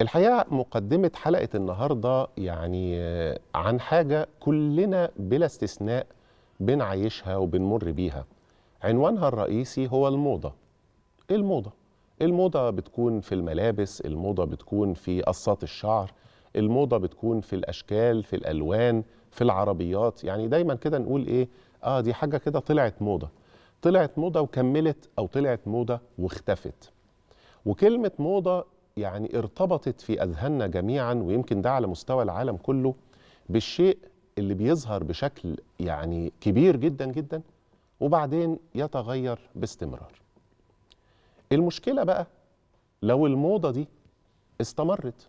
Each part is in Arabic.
الحقيقه مقدمه حلقه النهارده يعني عن حاجه كلنا بلا استثناء بنعيشها وبنمر بيها عنوانها الرئيسي هو الموضه الموضه الموضه بتكون في الملابس الموضه بتكون في قصات الشعر الموضه بتكون في الاشكال في الالوان في العربيات يعني دايما كده نقول ايه اه دي حاجه كده طلعت موضه طلعت موضه وكملت او طلعت موضه واختفت وكلمه موضه يعني ارتبطت في أذهاننا جميعا ويمكن ده على مستوى العالم كله بالشيء اللي بيظهر بشكل يعني كبير جدا جدا وبعدين يتغير باستمرار المشكلة بقى لو الموضة دي استمرت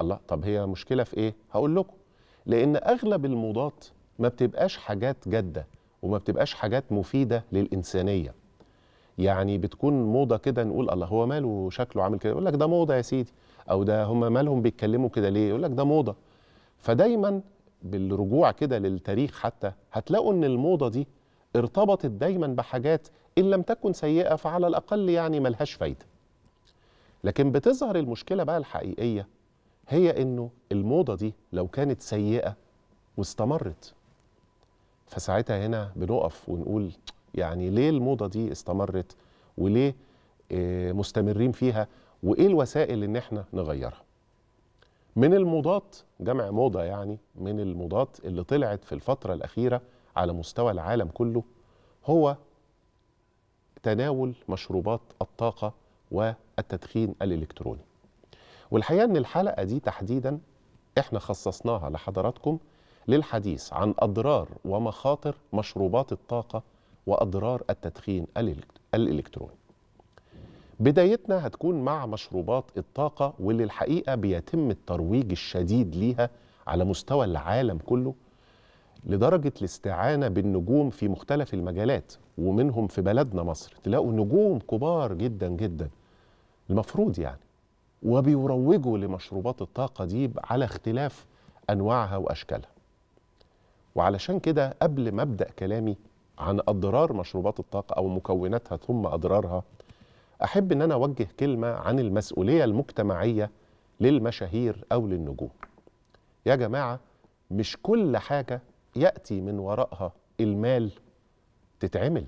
الله طب هي مشكلة في ايه؟ هقول لكم لأن أغلب الموضات ما بتبقاش حاجات جادة وما بتبقاش حاجات مفيدة للإنسانية يعني بتكون موضه كده نقول الله هو ماله شكله عامل كده يقول لك ده موضه يا سيدي او ده هم مالهم بيتكلموا كده ليه يقول لك ده موضه فدايما بالرجوع كده للتاريخ حتى هتلاقوا ان الموضه دي ارتبطت دايما بحاجات ان لم تكن سيئه فعلى الاقل يعني ملهاش فايده لكن بتظهر المشكله بقى الحقيقيه هي انه الموضه دي لو كانت سيئه واستمرت فساعتها هنا بنقف ونقول يعني ليه الموضه دي استمرت وليه آه، مستمرين فيها وايه الوسائل ان احنا نغيرها من الموضات جمع موضه يعني من الموضات اللي طلعت في الفتره الاخيره على مستوى العالم كله هو تناول مشروبات الطاقه والتدخين الالكتروني والحقيقه ان الحلقه دي تحديدا احنا خصصناها لحضراتكم للحديث عن اضرار ومخاطر مشروبات الطاقه واضرار التدخين الالكتروني بدايتنا هتكون مع مشروبات الطاقه واللي الحقيقه بيتم الترويج الشديد ليها على مستوى العالم كله لدرجه الاستعانه بالنجوم في مختلف المجالات ومنهم في بلدنا مصر تلاقوا نجوم كبار جدا جدا المفروض يعني وبيروجوا لمشروبات الطاقه دي على اختلاف انواعها واشكالها وعلشان كده قبل ما ابدا كلامي عن أضرار مشروبات الطاقة أو مكوناتها ثم أضرارها أحب أن أنا أوجه كلمة عن المسؤولية المجتمعية للمشاهير أو للنجوم يا جماعة مش كل حاجة يأتي من وراءها المال تتعمل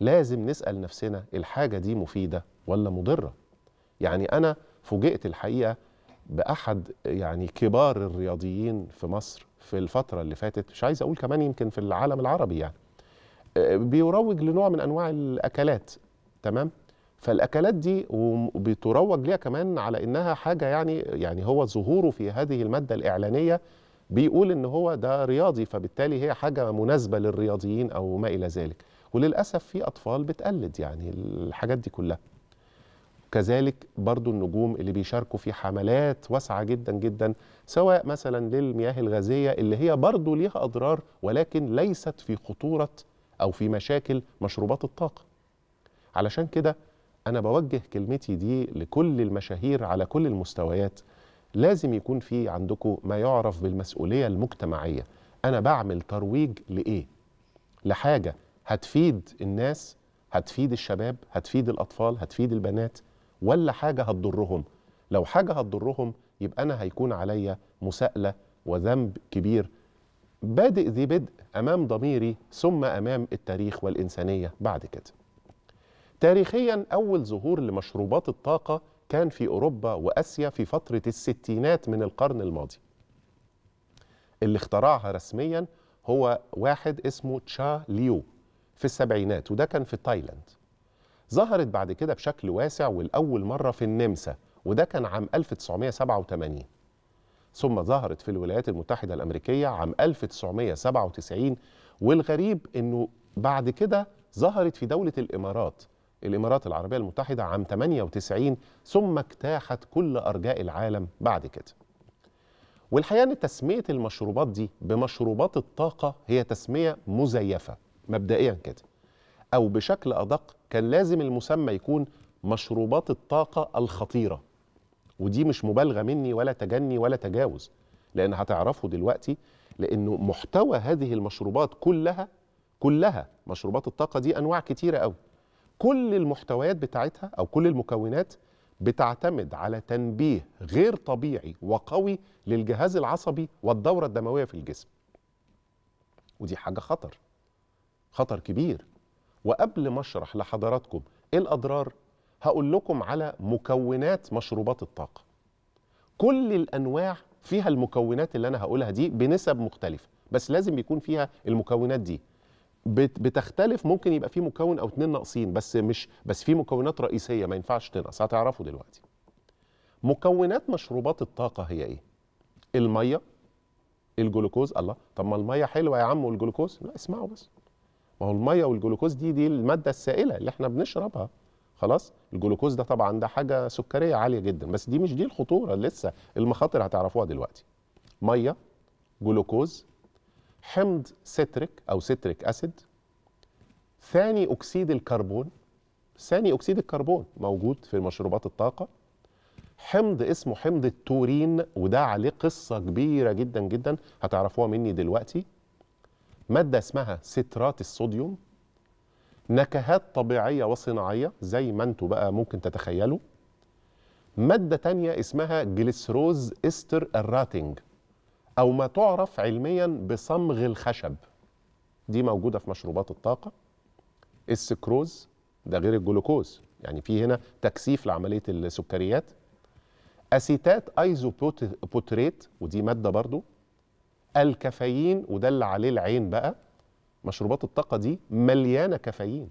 لازم نسأل نفسنا الحاجة دي مفيدة ولا مضرة يعني أنا فوجئت الحقيقة بأحد يعني كبار الرياضيين في مصر في الفترة اللي فاتت مش عايز أقول كمان يمكن في العالم العربي يعني بيروج لنوع من انواع الاكلات تمام فالاكلات دي وبتروج ليها كمان على انها حاجه يعني يعني هو ظهوره في هذه الماده الاعلانيه بيقول ان هو ده رياضي فبالتالي هي حاجه مناسبه للرياضيين او ما الى ذلك وللاسف في اطفال بتقلد يعني الحاجات دي كلها كذلك برضو النجوم اللي بيشاركوا في حملات واسعة جدا جدا سواء مثلا للمياه الغازية اللي هي برضو ليها أضرار ولكن ليست في خطورة أو في مشاكل مشروبات الطاقة علشان كده أنا بوجه كلمتي دي لكل المشاهير على كل المستويات لازم يكون في عندكم ما يعرف بالمسؤولية المجتمعية أنا بعمل ترويج لإيه؟ لحاجة هتفيد الناس هتفيد الشباب هتفيد الأطفال هتفيد البنات ولا حاجة هتضرهم لو حاجة هتضرهم يبقى أنا هيكون عليا مساءلة وذنب كبير بادئ ذي بدء أمام ضميري ثم أمام التاريخ والإنسانية بعد كده تاريخيا أول ظهور لمشروبات الطاقة كان في أوروبا وأسيا في فترة الستينات من القرن الماضي اللي اخترعها رسميا هو واحد اسمه تشا ليو في السبعينات وده كان في تايلاند ظهرت بعد كده بشكل واسع والأول مرة في النمسا وده كان عام 1987 ثم ظهرت في الولايات المتحدة الأمريكية عام 1997 والغريب أنه بعد كده ظهرت في دولة الإمارات الإمارات العربية المتحدة عام 98 ثم اجتاحت كل أرجاء العالم بعد كده والحقيقة أن تسمية المشروبات دي بمشروبات الطاقة هي تسمية مزيفة مبدئيا كده أو بشكل أدق كان لازم المسمى يكون مشروبات الطاقة الخطيرة ودي مش مبالغه مني ولا تجني ولا تجاوز لان هتعرفوا دلوقتي لانه محتوى هذه المشروبات كلها كلها مشروبات الطاقه دي انواع كتيره قوي كل المحتويات بتاعتها او كل المكونات بتعتمد على تنبيه غير طبيعي وقوي للجهاز العصبي والدوره الدمويه في الجسم ودي حاجه خطر خطر كبير وقبل ما اشرح لحضراتكم ايه الاضرار هقول لكم على مكونات مشروبات الطاقة كل الأنواع فيها المكونات اللي أنا هقولها دي بنسب مختلفة بس لازم يكون فيها المكونات دي بتختلف ممكن يبقى في مكون او اتنين ناقصين بس مش بس في مكونات رئيسيه ما ينفعش تنقص هتعرفوا دلوقتي مكونات مشروبات الطاقه هي ايه الميه الجلوكوز الله طب ما الميه حلوه يا عم والجلوكوز لا اسمعوا بس ما هو الميه والجلوكوز دي دي الماده السائله اللي احنا بنشربها خلاص الجلوكوز ده طبعا ده حاجه سكريه عاليه جدا بس دي مش دي الخطوره لسه المخاطر هتعرفوها دلوقتي ميه جلوكوز حمض ستريك او ستريك اسيد ثاني اكسيد الكربون ثاني اكسيد الكربون موجود في مشروبات الطاقه حمض اسمه حمض التورين وده عليه قصه كبيره جدا جدا هتعرفوها مني دلوقتي ماده اسمها سترات الصوديوم نكهات طبيعيه وصناعيه زي ما انتوا بقى ممكن تتخيلوا ماده تانية اسمها جليسروز استر الراتنج او ما تعرف علميا بصمغ الخشب دي موجوده في مشروبات الطاقه السكروز ده غير الجلوكوز يعني في هنا تكثيف لعمليه السكريات اسيتات بوتريت ودي ماده برضو الكافيين وده اللي عليه العين بقى مشروبات الطاقه دي مليانه كافيين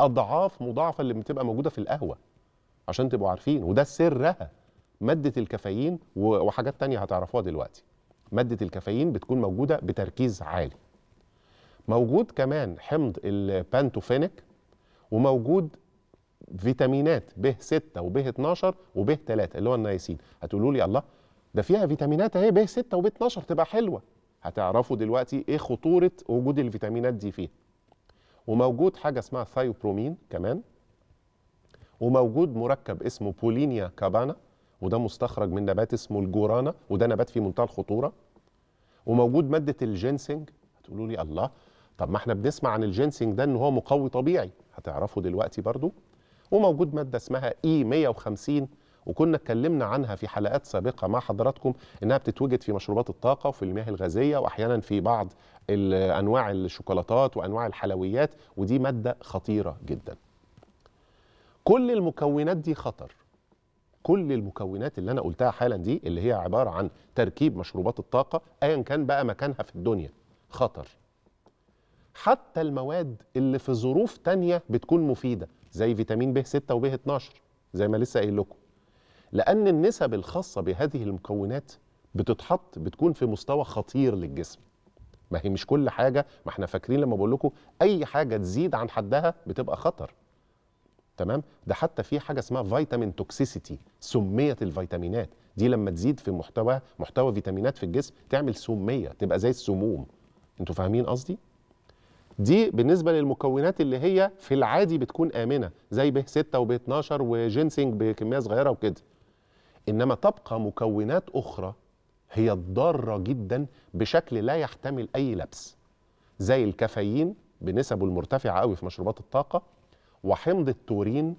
اضعاف مضاعفه اللي بتبقى موجوده في القهوه عشان تبقوا عارفين وده سرها ماده الكافيين وحاجات تانية هتعرفوها دلوقتي ماده الكافيين بتكون موجوده بتركيز عالي موجود كمان حمض البانتوفينيك وموجود فيتامينات ب 6 وب 12 وب 3 اللي هو النايسين هتقولوا لي الله ده فيها فيتامينات اهي ب 6 وب 12 تبقى حلوه هتعرفوا دلوقتي ايه خطوره وجود الفيتامينات دي فيه وموجود حاجه اسمها ثايوبرومين كمان وموجود مركب اسمه بولينيا كابانا وده مستخرج من نبات اسمه الجورانا وده نبات في منتهى الخطوره وموجود ماده الجينسنج هتقولوا لي الله طب ما احنا بنسمع عن الجينسنج ده ان هو مقوي طبيعي هتعرفوا دلوقتي برضو وموجود ماده اسمها اي e 150 وكنا اتكلمنا عنها في حلقات سابقه مع حضراتكم انها بتتوجد في مشروبات الطاقه وفي المياه الغازيه واحيانا في بعض انواع الشوكولاتات وانواع الحلويات ودي ماده خطيره جدا كل المكونات دي خطر كل المكونات اللي انا قلتها حالا دي اللي هي عباره عن تركيب مشروبات الطاقه ايا كان بقى مكانها في الدنيا خطر حتى المواد اللي في ظروف تانية بتكون مفيدة زي فيتامين ب 6 وب 12 زي ما لسه قايل لكم لأن النسب الخاصة بهذه المكونات بتتحط بتكون في مستوى خطير للجسم ما هي مش كل حاجة ما احنا فاكرين لما بقول لكم أي حاجة تزيد عن حدها بتبقى خطر تمام ده حتى في حاجة اسمها فيتامين توكسيسيتي سمية الفيتامينات دي لما تزيد في محتوى محتوى فيتامينات في الجسم تعمل سمية تبقى زي السموم انتوا فاهمين قصدي؟ دي بالنسبة للمكونات اللي هي في العادي بتكون آمنة زي به 6 وب 12 وجينسينج بكمية صغيرة وكده انما تبقى مكونات اخرى هي الضاره جدا بشكل لا يحتمل اي لبس زي الكافيين بنسبه المرتفعه قوي في مشروبات الطاقه وحمض التورين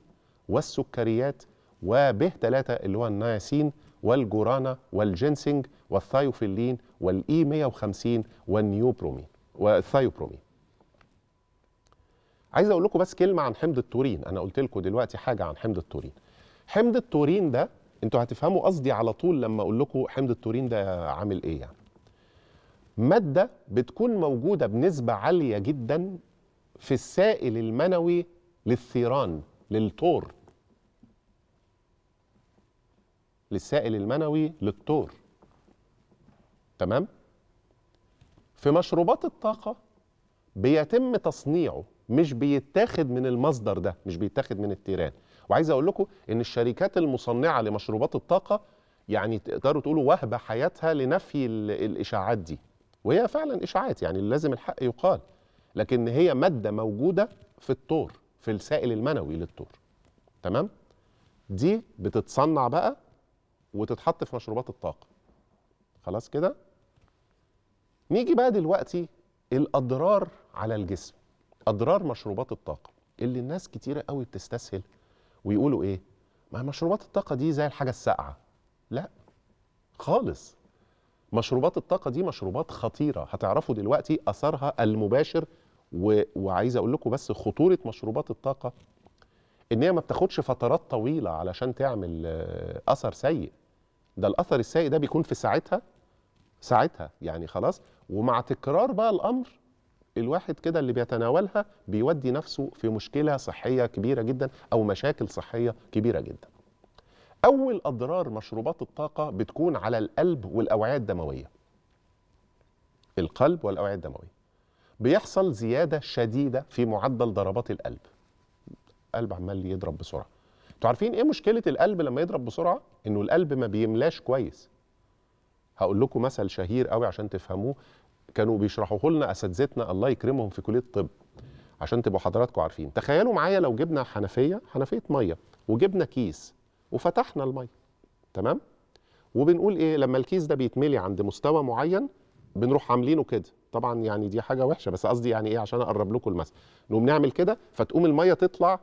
والسكريات وبه ثلاثة اللي هو النياسين والجورانا والجنسنج والثايوفيلين والاي 150 والنيوبرومين والثايوبرومين عايز اقول لكم بس كلمه عن حمض التورين انا قلت لكم دلوقتي حاجه عن حمض التورين حمض التورين ده انتوا هتفهموا قصدي على طول لما اقول لكم حمض التورين ده عامل ايه يعني ماده بتكون موجوده بنسبه عاليه جدا في السائل المنوي للثيران للتور للسائل المنوي للتور تمام في مشروبات الطاقه بيتم تصنيعه مش بيتاخد من المصدر ده مش بيتاخد من التيران وعايز اقول لكم ان الشركات المصنعه لمشروبات الطاقه يعني تقدروا تقولوا وهبه حياتها لنفي الاشاعات دي وهي فعلا اشاعات يعني لازم الحق يقال لكن هي ماده موجوده في التور في السائل المنوي للتور تمام دي بتتصنع بقى وتتحط في مشروبات الطاقه خلاص كده نيجي بقى دلوقتي الاضرار على الجسم اضرار مشروبات الطاقه اللي الناس كتيره قوي بتستسهل ويقولوا ايه ما مشروبات الطاقه دي زي الحاجه الساقعه لا خالص مشروبات الطاقه دي مشروبات خطيره هتعرفوا دلوقتي اثرها المباشر و... وعايز اقول لكم بس خطوره مشروبات الطاقه ان هي ما بتاخدش فترات طويله علشان تعمل آه، اثر سيء ده الاثر السيء ده بيكون في ساعتها ساعتها يعني خلاص ومع تكرار بقى الامر الواحد كده اللي بيتناولها بيودي نفسه في مشكله صحيه كبيره جدا او مشاكل صحيه كبيره جدا. اول اضرار مشروبات الطاقه بتكون على القلب والاوعيه الدمويه. القلب والاوعيه الدمويه. بيحصل زياده شديده في معدل ضربات القلب. القلب عمال يضرب بسرعه. انتوا عارفين ايه مشكله القلب لما يضرب بسرعه؟ انه القلب ما بيملاش كويس. هقول لكم مثل شهير قوي عشان تفهموه كانوا بيشرحوه لنا اساتذتنا الله يكرمهم في كليه الطب عشان تبقوا حضراتكم عارفين تخيلوا معايا لو جبنا حنفيه حنفيه ميه وجبنا كيس وفتحنا الميه تمام وبنقول ايه لما الكيس ده بيتملي عند مستوى معين بنروح عاملينه كده طبعا يعني دي حاجه وحشه بس قصدي يعني ايه عشان اقرب لكم المثل نقوم نعمل كده فتقوم الميه تطلع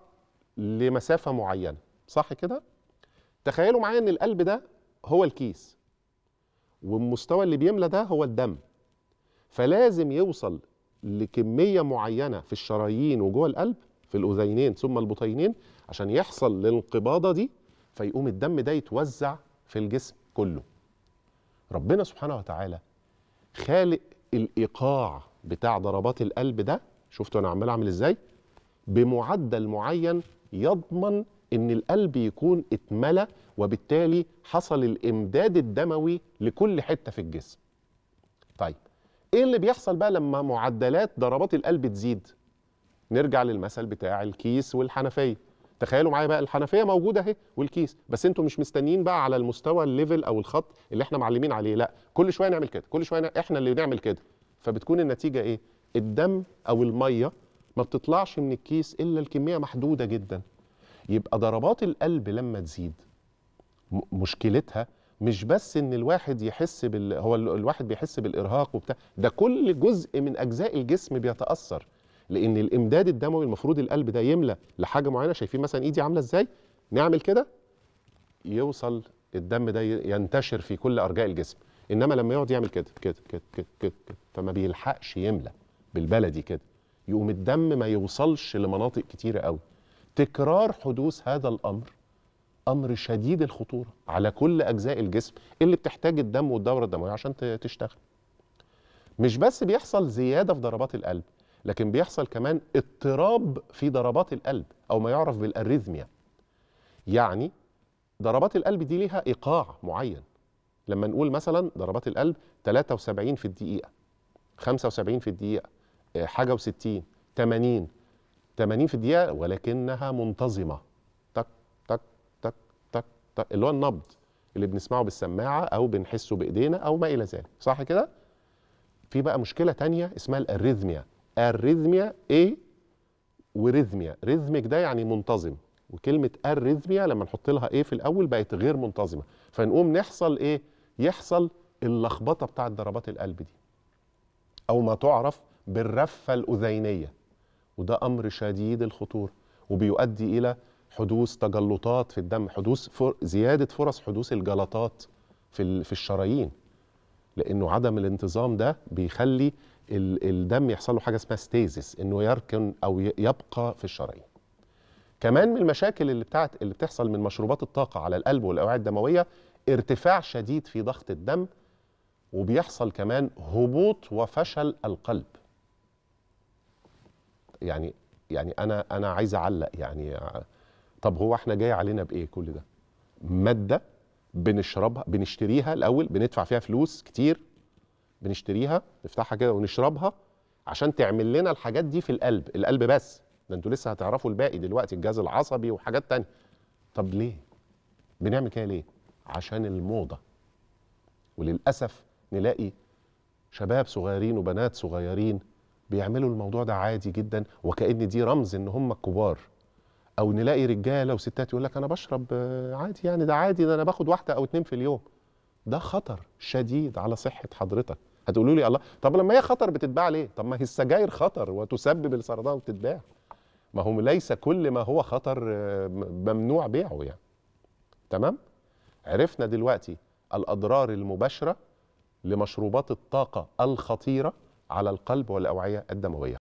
لمسافه معينه صح كده تخيلوا معايا ان القلب ده هو الكيس والمستوى اللي بيملى ده هو الدم فلازم يوصل لكميه معينه في الشرايين وجوه القلب في الاذينين ثم البطينين عشان يحصل للانقباضه دي فيقوم الدم ده يتوزع في الجسم كله ربنا سبحانه وتعالى خالق الايقاع بتاع ضربات القلب ده شفتوا انا عمال اعمل ازاي بمعدل معين يضمن ان القلب يكون اتملى وبالتالي حصل الامداد الدموي لكل حته في الجسم طيب ايه اللي بيحصل بقى لما معدلات ضربات القلب تزيد نرجع للمثل بتاع الكيس والحنفيه تخيلوا معايا بقى الحنفيه موجوده اهي والكيس بس انتوا مش مستنيين بقى على المستوى الليفل او الخط اللي احنا معلمين عليه لا كل شويه نعمل كده كل شويه احنا اللي بنعمل كده فبتكون النتيجه ايه الدم او الميه ما بتطلعش من الكيس الا الكميه محدوده جدا يبقى ضربات القلب لما تزيد مشكلتها مش بس ان الواحد يحس بال هو الواحد بيحس بالارهاق وبتاع ده كل جزء من اجزاء الجسم بيتاثر لان الامداد الدموي المفروض القلب ده يملى لحاجه معينه شايفين مثلا ايدي عامله ازاي نعمل كده يوصل الدم ده ينتشر في كل ارجاء الجسم انما لما يقعد يعمل كده كده كده كده كده, كده فما بيلحقش يملى بالبلدي كده يقوم الدم ما يوصلش لمناطق كتيره قوي تكرار حدوث هذا الامر امر شديد الخطوره على كل اجزاء الجسم اللي بتحتاج الدم والدوره الدمويه عشان تشتغل. مش بس بيحصل زياده في ضربات القلب، لكن بيحصل كمان اضطراب في ضربات القلب او ما يعرف بالاريثميا. يعني ضربات القلب دي ليها ايقاع معين. لما نقول مثلا ضربات القلب 73 في الدقيقه 75 في الدقيقه آه، حاجه و60 80 80 في الدقيقه ولكنها منتظمه اللي هو النبض اللي بنسمعه بالسماعه او بنحسه بايدينا او ما الى ذلك صح كده في بقى مشكله تانية اسمها الاريثميا أريثميا ايه وريثميا ريثميك ده يعني منتظم وكلمه أريثميا لما نحط لها ايه في الاول بقت غير منتظمه فنقوم نحصل ايه يحصل اللخبطه بتاعه ضربات القلب دي او ما تعرف بالرفه الاذينيه وده امر شديد الخطوره وبيؤدي الى حدوث تجلطات في الدم حدوث فر زياده فرص حدوث الجلطات في في الشرايين لانه عدم الانتظام ده بيخلي الدم يحصل له حاجه اسمها ستيزس انه يركن او يبقى في الشرايين كمان من المشاكل اللي بتاعت اللي بتحصل من مشروبات الطاقه على القلب والاوعيه الدمويه ارتفاع شديد في ضغط الدم وبيحصل كمان هبوط وفشل القلب يعني يعني انا انا عايز اعلق يعني طب هو احنا جاي علينا بايه كل ده ماده بنشربها بنشتريها الاول بندفع فيها فلوس كتير بنشتريها نفتحها كده ونشربها عشان تعمل لنا الحاجات دي في القلب القلب بس ده انتوا لسه هتعرفوا الباقي دلوقتي الجهاز العصبي وحاجات تانية طب ليه بنعمل كده ليه عشان الموضه وللاسف نلاقي شباب صغيرين وبنات صغيرين بيعملوا الموضوع ده عادي جدا وكأن دي رمز ان هم كبار او نلاقي رجاله وستات يقول لك انا بشرب آه، عادي يعني ده عادي ده انا باخد واحده او اتنين في اليوم ده خطر شديد على صحه حضرتك هتقولوا لي الله طب لما هي خطر بتتباع ليه طب ما هي السجاير خطر وتسبب السرطان وتتباع ما هو ليس كل ما هو خطر آه، ممنوع بيعه يعني تمام عرفنا دلوقتي الاضرار المباشره لمشروبات الطاقه الخطيره على القلب والاوعيه الدمويه